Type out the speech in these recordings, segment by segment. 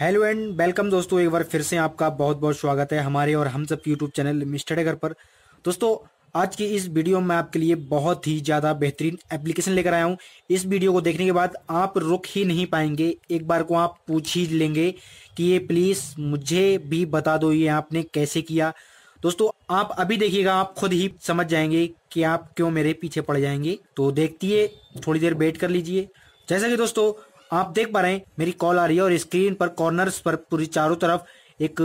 hello and welcome दोस्तों एक बार फिर से आपका बहुत बहुत स्वागत है हमारे और हम सब यूट्यूब चैनल मिस्टर डेगर पर दोस्तों आज की इस वीडियो में आपके लिए बहुत ही ज़्यादा बेहतरीन एप्लीकेशन लेकर आया हूँ इस वीडियो को देखने के बाद आप रुक ही नहीं पाएंगे एक बार को आप पूछ ही लेंगे कि ये प्लीज़ मुझे भी बता दो ये आपने कैसे किया दोस्तों आप अभी देखिएगा आप खुद ही समझ जाएंगे कि आप क्यों मेरे पीछे पड़ जाएंगे तो देखती है थोड़ी देर वेट कर लीजिए जैसा कि दोस्तों आप देख पा रहे हैं मेरी कॉल आ रही है और स्क्रीन पर कॉर्नर्स पर पूरी चारों तरफ एक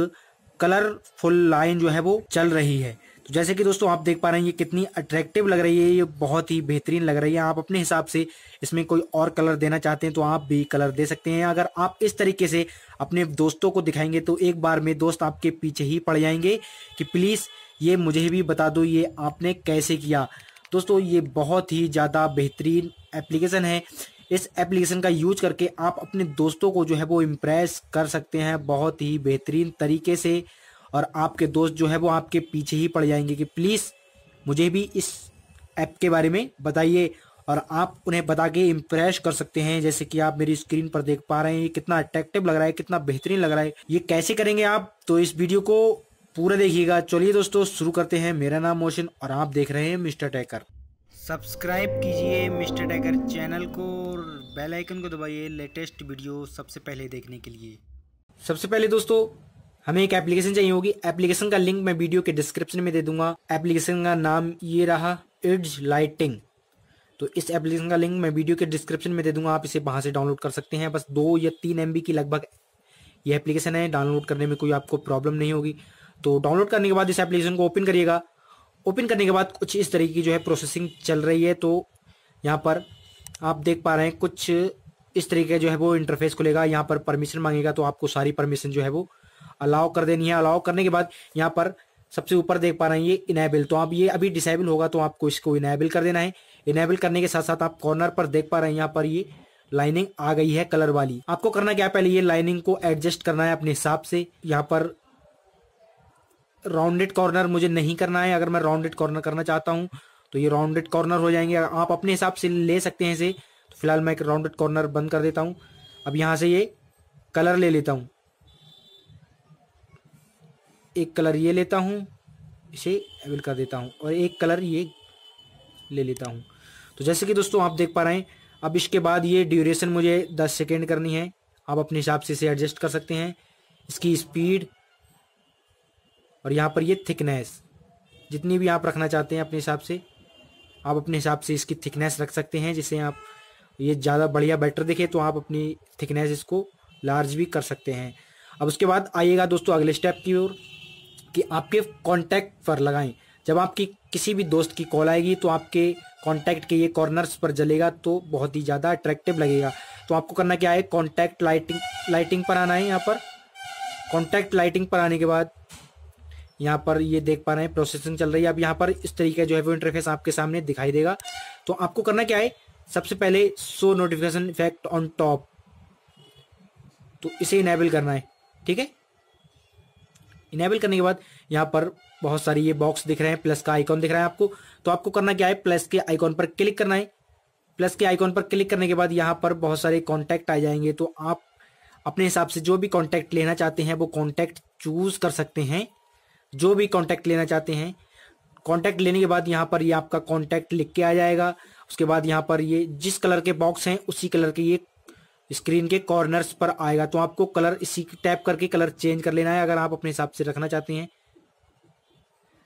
कलरफुल लाइन जो है वो चल रही है तो जैसे कि दोस्तों आप देख पा रहे हैं ये कितनी अट्रैक्टिव लग रही है ये बहुत ही बेहतरीन लग रही है आप अपने हिसाब से इसमें कोई और कलर देना चाहते हैं तो आप भी कलर दे सकते हैं अगर आप इस तरीके से अपने दोस्तों को दिखाएंगे तो एक बार में दोस्त आपके पीछे ही पड़ जाएंगे कि प्लीज़ ये मुझे भी बता दो ये आपने कैसे किया दोस्तों ये बहुत ही ज़्यादा बेहतरीन एप्लीकेशन है इस एप्लीकेशन का यूज करके आप अपने दोस्तों को जो है वो इम्प्रेस कर सकते हैं बहुत ही बेहतरीन तरीके से और आपके दोस्त जो है वो आपके पीछे ही पड़ जाएंगे कि प्लीज़ मुझे भी इस ऐप के बारे में बताइए और आप उन्हें बता के इम्प्रेस कर सकते हैं जैसे कि आप मेरी स्क्रीन पर देख पा रहे हैं ये कितना अट्रैक्टिव लग रहा है कितना बेहतरीन लग रहा है ये कैसे करेंगे आप तो इस वीडियो को पूरा देखिएगा चलिए दोस्तों शुरू करते हैं मेरा नाम मोशन और आप देख रहे हैं मिस्टर टैकर सब्सक्राइब कीजिए मिस्टर टाइगर चैनल को और बेल आइकन को दबाइए लेटेस्ट वीडियो सबसे पहले देखने के लिए सबसे पहले दोस्तों हमें एक एप्लीकेशन चाहिए होगी एप्लीकेशन का लिंक मैं वीडियो के डिस्क्रिप्शन में दे दूंगा एप्लीकेशन का नाम ये रहा इड्स लाइटिंग तो इस एप्लीकेशन का लिंक मैं वीडियो के डिस्क्रिप्शन में दे दूंगा आप इसे वहां से डाउनलोड कर सकते हैं बस दो या तीन एम की लगभग ये एप्लीकेशन है डाउनलोड करने में कोई आपको प्रॉब्लम नहीं होगी तो डाउनलोड करने के बाद इस एप्लीकेशन को ओपन करिएगा ओपन करने के बाद कुछ इस तरीके की जो है प्रोसेसिंग चल रही है तो यहाँ पर आप देख पा रहे हैं कुछ इस तरीके जो है वो इंटरफेस खुलेगा यहाँ पर परमिशन मांगेगा तो आपको सारी परमिशन जो है वो अलाउ कर देनी है अलाउ करने के बाद यहाँ पर सबसे ऊपर देख पा रहे हैं ये इनेबल तो आप ये अभी डिसेबल होगा तो आपको इसको इनेबल कर देना है इनेबल करने के साथ साथ आप कॉर्नर पर देख पा रहे हैं यहाँ पर ये लाइनिंग आ गई है कलर वाली आपको करना क्या है पहले ये लाइनिंग को एडजस्ट करना है अपने हिसाब से यहाँ पर राउंडेड कॉर्नर मुझे नहीं करना है अगर मैं राउंडेड कॉर्नर करना चाहता हूँ तो ये राउंडेड कॉर्नर हो जाएंगे आप अपने हिसाब से ले सकते हैं इसे तो फिलहाल मैं एक राउंडेड कॉर्नर बंद कर देता हूँ अब यहाँ से ये कलर ले लेता हूँ एक कलर ये लेता हूँ इसे अवेल कर देता हूँ और एक कलर ये ले लेता हूँ तो जैसे कि दोस्तों आप देख पा रहे हैं अब इसके बाद ये ड्यूरेशन मुझे दस सेकेंड करनी है आप अपने हिसाब से इसे एडजस्ट कर सकते हैं इसकी स्पीड और यहाँ पर ये थिकनेस जितनी भी आप रखना चाहते हैं अपने हिसाब से आप अपने हिसाब से इसकी थिकनेस रख सकते हैं जिससे आप ये ज़्यादा बढ़िया बेटर दिखे तो आप अपनी थिकनेस इसको लार्ज भी कर सकते हैं अब उसके बाद आइएगा दोस्तों अगले स्टेप की ओर कि आपके कॉन्टैक्ट पर लगाएं जब आपकी किसी भी दोस्त की कॉल आएगी तो आपके कॉन्टैक्ट के ये कॉर्नर्स पर जलेगा तो बहुत ही ज़्यादा अट्रैक्टिव लगेगा तो आपको करना क्या है कॉन्टैक्ट लाइटिंग लाइटिंग पर आना है यहाँ पर कॉन्टैक्ट लाइटिंग पर आने के बाद यहाँ पर ये देख पा रहे हैं प्रोसेसिंग चल रही है अब यहाँ पर इस तरीके जो है वो इंटरफेस आपके सामने दिखाई देगा तो आपको करना क्या है सबसे पहले so notification effect on top तो इसे इनेबल करना है ठीक है इनेबल करने के बाद यहाँ पर बहुत सारी ये बॉक्स दिख रहे हैं प्लस का आइकॉन दिख रहा है आपको तो आपको करना क्या है प्लस के आइकॉन पर क्लिक करना है प्लस के आइकॉन पर क्लिक करने के बाद यहाँ पर बहुत सारे कॉन्टैक्ट आ जाएंगे तो आप अपने हिसाब से जो भी कॉन्टैक्ट लेना चाहते हैं वो कॉन्टैक्ट चूज कर सकते हैं जो भी कॉन्टैक्ट लेना चाहते हैं कॉन्टैक्ट लेने के बाद यहाँ पर ये आपका कॉन्टैक्ट लिख के आ जाएगा उसके बाद यहाँ पर ये जिस कलर के बॉक्स हैं उसी कलर के ये स्क्रीन के कॉर्नर्स पर आएगा तो आपको कलर इसी टैप करके कलर चेंज कर लेना है अगर आप अपने हिसाब से रखना चाहते हैं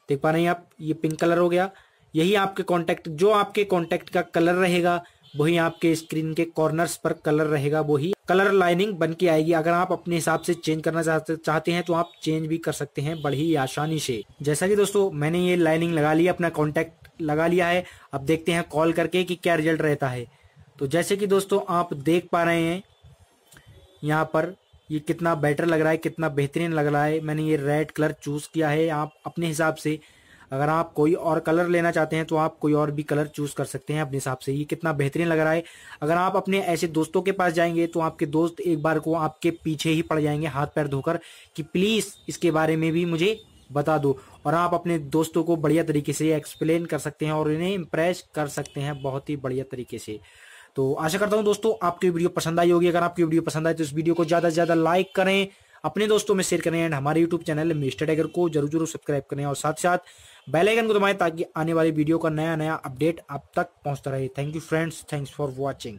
देख पा रहे हैं आप ये पिंक कलर हो गया यही आपके कॉन्टैक्ट जो आपके कॉन्टैक्ट का कलर रहेगा वही आपके स्क्रीन के कॉर्नर्स पर कलर रहेगा वही कलर लाइनिंग बन के आएगी अगर आप अपने हिसाब से चेंज करना चाहते हैं तो आप चेंज भी कर सकते हैं बड़ी आसानी से जैसा कि दोस्तों मैंने ये लाइनिंग लगा लिया अपना कॉन्टेक्ट लगा लिया है अब देखते हैं कॉल करके कि क्या रिजल्ट रहता है तो जैसे कि दोस्तों आप देख पा रहे हैं यहाँ पर ये कितना बेटर लग रहा है कितना बेहतरीन लग रहा है मैंने ये रेड कलर चूज़ किया है आप अपने हिसाब से अगर आप कोई और कलर लेना चाहते हैं तो आप कोई और भी कलर चूज कर सकते हैं अपने हिसाब से ये कितना बेहतरीन लग रहा है अगर आप अपने ऐसे दोस्तों के पास जाएंगे तो आपके दोस्त एक बार को आपके पीछे ही पड़ जाएंगे हाथ पैर धोकर कि प्लीज इसके बारे में भी मुझे बता दो और आप अपने दोस्तों को बढ़िया तरीके से एक्सप्लेन कर सकते हैं और इन्हें इम्प्रेस कर सकते हैं बहुत ही बढ़िया तरीके से तो आशा करता हूं दोस्तों आपकी वीडियो पसंद आई होगी अगर आपकी वीडियो पसंद आए तो इस वीडियो को ज़्यादा से ज़्यादा लाइक करें अपने दोस्तों में शेयर करें एंड हमारे यूट्यूब चैनल मिस्टर टाइगर को जरूर जरूर सब्सक्राइब करें और साथ साथ बेलाइकन को दबाएं ताकि आने वाली वीडियो का नया नया अपडेट आप तक पहुंचता रहे thank you friends thanks for watching